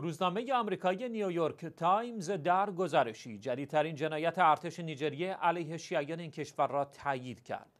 روزنامه آمریکایی نیویورک تایمز در گزارشی جدیدترین جنایت ارتش نیجریه علیه شیعیان این کشور را تایید کرد.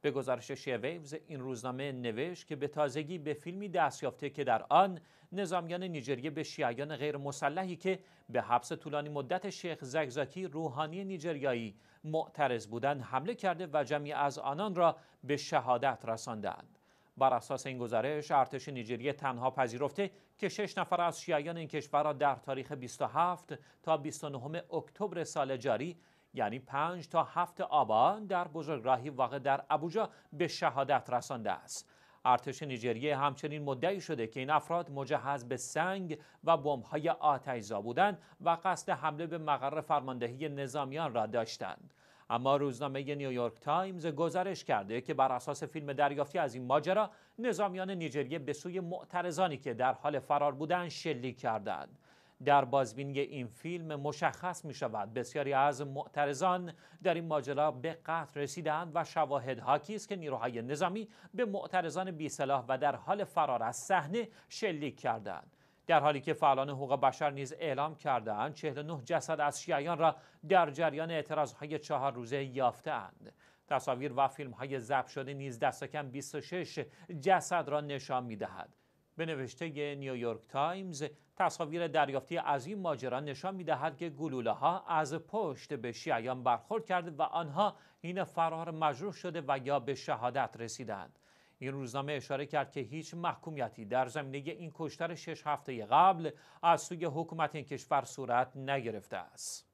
به گزارش شیویوز این روزنامه نوشت که به تازگی به فیلمی دست یافته که در آن نظامیان نیجریه به شیعیان غیر مسلحی که به حبس طولانی مدت شیخ زگزاکی روحانی نیجریایی معترض بودند حمله کرده و جمعی از آنان را به شهادت رساندند. بر اساس این گزارش ارتش نیجریه تنها پذیرفته که شش نفر از شیعیان این کشور را در تاریخ 27 تا 29 اکتبر سال جاری یعنی 5 تا 7 آبان در بزرگراهی واقع در ابوجا به شهادت رسانده است ارتش نیجریه همچنین مدعی شده که این افراد مجهز به سنگ و بمب‌های آتش‌زا بودند و قصد حمله به مقر فرماندهی نظامیان را داشتند اما روزنامه نیویورک تایمز گزارش کرده که بر اساس فیلم دریافتی از این ماجرا نظامیان نیجریه به سوی معترضانی که در حال فرار بودند شلیک کردند در بازبینی این فیلم مشخص می شود بسیاری از معترضان در این ماجرا به قتل رسیدند و شواهد حاکی است که نیروهای نظامی به معترضان بی سلاح و در حال فرار از صحنه شلیک کردند در حالی که فعالان حقوق بشر نیز اعلام کردهاند 49 جسد از شیعیان را در جریان اعتراضهای چهار روزه یافتهاند تصاویر و فیلم های ضبط شده نیز دست کم 26 جسد را نشان می دهد. به نوشته نیویورک تایمز تصاویر دریافتی از این ماجرا نشان می که گلوله ها از پشت به شیعیان برخورد کرده و آنها این فرار مجروح شده و یا به شهادت رسیدند. این روزنامه اشاره کرد که هیچ محکومیتی در زمینه این کشتر شش هفته قبل از سوی حکومت این کشور صورت نگرفته است.